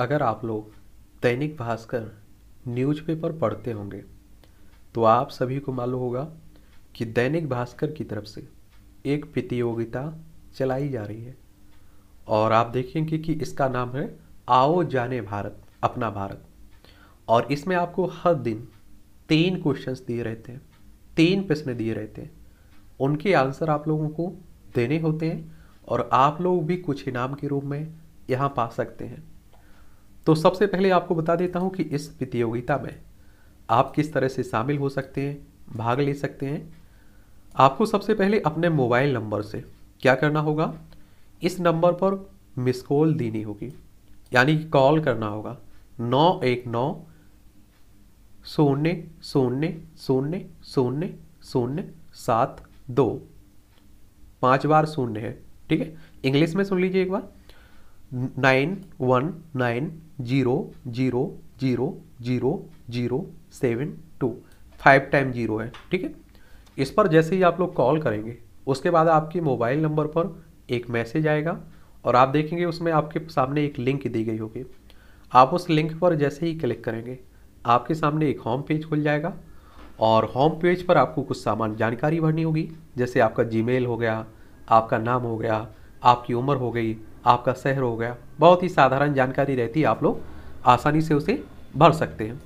अगर आप लोग दैनिक भास्कर न्यूज़पेपर पढ़ते होंगे तो आप सभी को मालूम होगा कि दैनिक भास्कर की तरफ से एक प्रतियोगिता चलाई जा रही है और आप देखेंगे कि इसका नाम है आओ जाने भारत अपना भारत और इसमें आपको हर दिन तीन क्वेश्चंस दिए रहते हैं तीन प्रश्न दिए रहते हैं उनके आंसर आप लोगों को देने होते हैं और आप लोग भी कुछ इनाम के रूप में यहाँ पा सकते हैं तो सबसे पहले आपको बता देता हूँ कि इस प्रतियोगिता में आप किस तरह से शामिल हो सकते हैं भाग ले सकते हैं आपको सबसे पहले अपने मोबाइल नंबर से क्या करना होगा इस नंबर पर मिस कॉल देनी होगी यानी कॉल करना होगा नौ एक नौ शून्य शून्य शून्य शून्य शून्य सात दो पांच बार शून्य है ठीक है इंग्लिश में सुन लीजिए एक बार nine one nine zero zero zero zero zero seven two five time zero है ठीक है इस पर जैसे ही आप लोग कॉल करेंगे उसके बाद आपके मोबाइल नंबर पर एक मैसेज आएगा और आप देखेंगे उसमें आपके सामने एक लिंक दी गई होगी आप उस लिंक पर जैसे ही क्लिक करेंगे आपके सामने एक होम पेज खुल जाएगा और होम पेज पर आपको कुछ सामान जानकारी भरनी होगी जैसे आपका जीमेल हो गया आपका नाम हो गया आपकी उम्र हो गई आपका शहर हो गया बहुत ही साधारण जानकारी रहती है आप लोग आसानी से उसे भर सकते हैं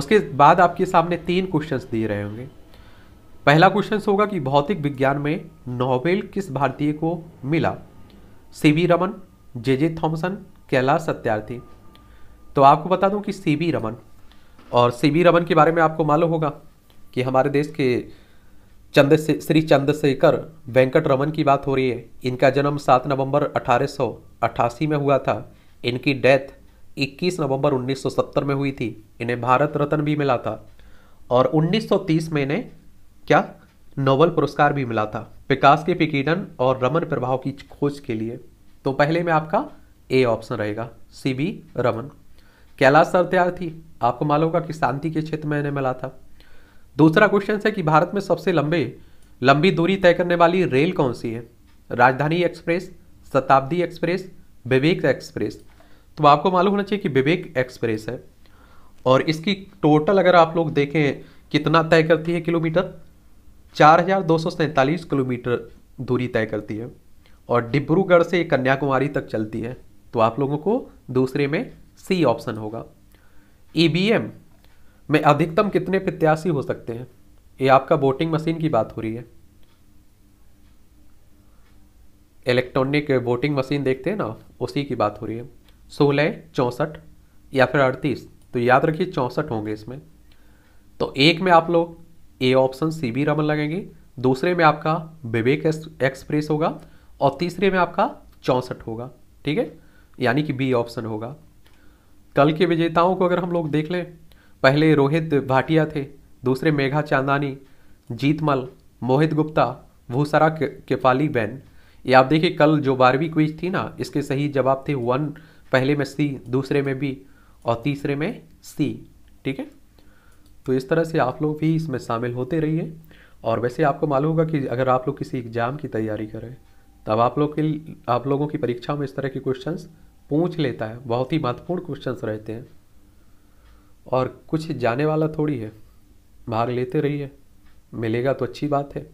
उसके बाद आपके सामने तीन क्वेश्चंस दिए रहे होंगे पहला क्वेश्चन होगा कि भौतिक विज्ञान में नोबेल किस भारतीय को मिला C V Raman J J Thomson Kailash Satyarthi तो आपको बता दूं कि सी वी रमन और सी रमन के बारे में आपको मालूम होगा कि हमारे देश के चंद श्री चंद्रशेखर वेंकट रमन की बात हो रही है इनका जन्म 7 नवंबर अठारह में हुआ था इनकी डेथ 21 नवंबर 1970 में हुई थी इन्हें भारत रत्न भी मिला था और 1930 में इन्हें क्या नोबल पुरस्कार भी मिला था विकास के पिकीडन और रमन प्रभाव की खोज के लिए तो पहले में आपका ए ऑप्शन रहेगा C B Raman Kailash sir थी आपको मालूम होगा कि शांति के क्षेत्र में इन्हें मिला था दूसरा क्वेश्चन है कि भारत में सबसे लंबे लंबी दूरी तय करने वाली रेल कौन सी है राजधानी एक्सप्रेस शताब्दी एक्सप्रेस विवेक एक्सप्रेस तो आपको मालूम होना चाहिए कि विवेक एक्सप्रेस है और इसकी टोटल अगर आप लोग देखें कितना तय करती है किलोमीटर चार हजार दो सौ सैंतालीस किलोमीटर दूरी तय करती है और डिब्रूगढ़ से कन्याकुमारी तक चलती है तो आप लोगों को दूसरे में सी ऑप्शन होगा ई बी एम में अधिकतम कितने प्रत्याशी हो सकते हैं ये आपका वोटिंग मशीन की बात हो रही है इलेक्ट्रॉनिक वोटिंग मशीन देखते हैं ना उसी की बात हो रही है सोलह चौंसठ या फिर अड़तीस तो याद रखिए चौंसठ होंगे इसमें तो एक में आप लोग A option C B Raman लगेंगे दूसरे में आपका विवेक एक्सप्रेस होगा और तीसरे में आपका चौंसठ होगा ठीक है यानी कि बी ऑप्शन होगा कल के विजेताओं को अगर हम लोग देख लें पहले रोहित भाटिया थे दूसरे मेघा चांदानी जीतमल मोहित गुप्ता भूसरा केफाली बैन ये आप देखिए कल जो बारहवीं क्विज थी ना इसके सही जवाब थे वन पहले में सी दूसरे में बी और तीसरे में सी ठीक है तो इस तरह से आप लोग भी इसमें शामिल होते रहिए और वैसे आपको मालूम होगा कि अगर आप लोग किसी एग्ज़ाम की तैयारी करें तब आप लोग के आप लोगों की परीक्षा में इस तरह के क्वेश्चंस पूछ लेता है बहुत ही महत्वपूर्ण क्वेश्चंस रहते हैं और कुछ जाने वाला थोड़ी है भाग लेते रहिए मिलेगा तो अच्छी बात है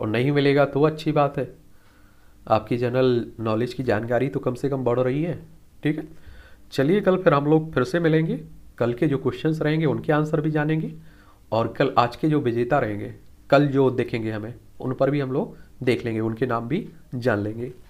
और नहीं मिलेगा तो अच्छी बात है आपकी जनरल नॉलेज की जानकारी तो कम से कम बढ़ रही है ठीक है चलिए कल फिर हम लोग फिर से मिलेंगे कल के जो क्वेश्चंस रहेंगे उनके आंसर भी जानेंगे और कल आज के जो विजेता रहेंगे कल जो देखेंगे हमें उन पर भी हम लोग देख लेंगे उनके नाम भी जान लेंगे